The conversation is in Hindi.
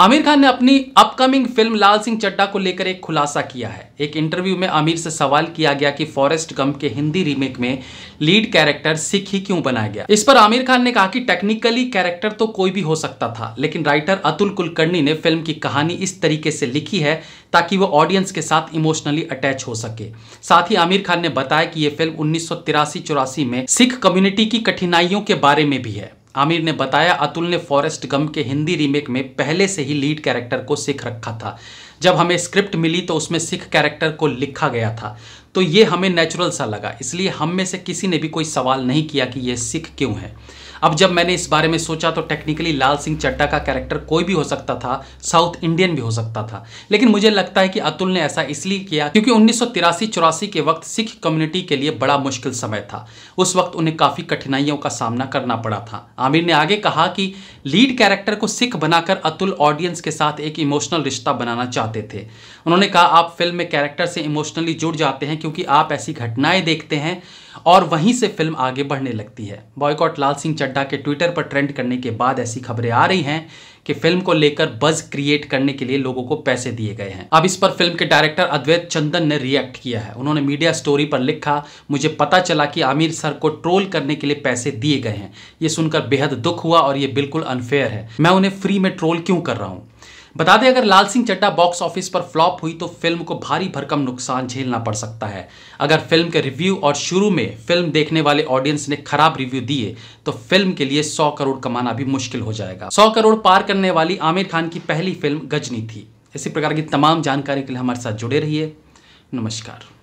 आमिर खान ने अपनी अपकमिंग फिल्म लाल सिंह चड्डा को लेकर एक खुलासा किया है एक इंटरव्यू में आमिर से सवाल किया गया कि फॉरेस्ट गम के हिंदी रीमेक में लीड कैरेक्टर सिख ही क्यों बनाया गया इस पर आमिर खान ने कहा कि टेक्निकली कैरेक्टर तो कोई भी हो सकता था लेकिन राइटर अतुल कुलकर्णी ने फिल्म की कहानी इस तरीके से लिखी है ताकि वो ऑडियंस के साथ इमोशनली अटैच हो सके साथ ही आमिर खान ने बताया कि ये फिल्म उन्नीस सौ में सिख कम्युनिटी की कठिनाइयों के बारे में भी है आमिर ने बताया अतुल ने फॉरेस्ट गम के हिंदी रीमेक में पहले से ही लीड कैरेक्टर को सिख रखा था जब हमें स्क्रिप्ट मिली तो उसमें सिख कैरेक्टर को लिखा गया था तो ये हमें नेचुरल सा लगा इसलिए हम में से किसी ने भी कोई सवाल नहीं किया कि ये सिख क्यों है अब जब मैंने इस बारे में सोचा तो टेक्निकली लाल सिंह चड्डा का कैरेक्टर कोई भी हो सकता था साउथ इंडियन भी हो सकता था लेकिन मुझे लगता है कि अतुल ने ऐसा इसलिए किया क्योंकि उन्नीस सौ के वक्त सिख कम्युनिटी के लिए बड़ा मुश्किल समय था उस वक्त उन्हें काफ़ी कठिनाइयों का सामना करना पड़ा था आमिर ने आगे कहा कि लीड कैरेक्टर को सिख बनाकर अतुल ऑडियंस के साथ एक इमोशनल रिश्ता बनाना चाहते थे उन्होंने कहा आप फिल्म में कैरेक्टर से इमोशनली जुड़ जाते हैं क्योंकि आप ऐसी घटनाएं देखते हैं और वहीं से फिल्म आगे बढ़ने लगती है बॉयकॉट लाल सिंह चड्ढा के ट्विटर पर ट्रेंड करने के बाद ऐसी खबरें आ रही हैं कि फिल्म को लेकर बज क्रिएट करने के लिए लोगों को पैसे दिए गए हैं अब इस पर फिल्म के डायरेक्टर अद्वैत चंदन ने रिएक्ट किया है उन्होंने मीडिया स्टोरी पर लिखा मुझे पता चला कि आमिर सर को ट्रोल करने के लिए पैसे दिए गए हैं ये सुनकर बेहद दुख हुआ और ये बिल्कुल अनफेयर है मैं उन्हें फ्री में ट्रोल क्यों कर रहा हूँ बता दें अगर लाल सिंह चड्डा बॉक्स ऑफिस पर फ्लॉप हुई तो फिल्म को भारी भरकम नुकसान झेलना पड़ सकता है अगर फिल्म के रिव्यू और शुरू में फिल्म देखने वाले ऑडियंस ने खराब रिव्यू दिए तो फिल्म के लिए सौ करोड़ कमाना भी मुश्किल हो जाएगा सौ करोड़ पार करने वाली आमिर खान की पहली फिल्म गजनी थी इसी प्रकार की तमाम जानकारी के लिए हमारे साथ जुड़े रहिए नमस्कार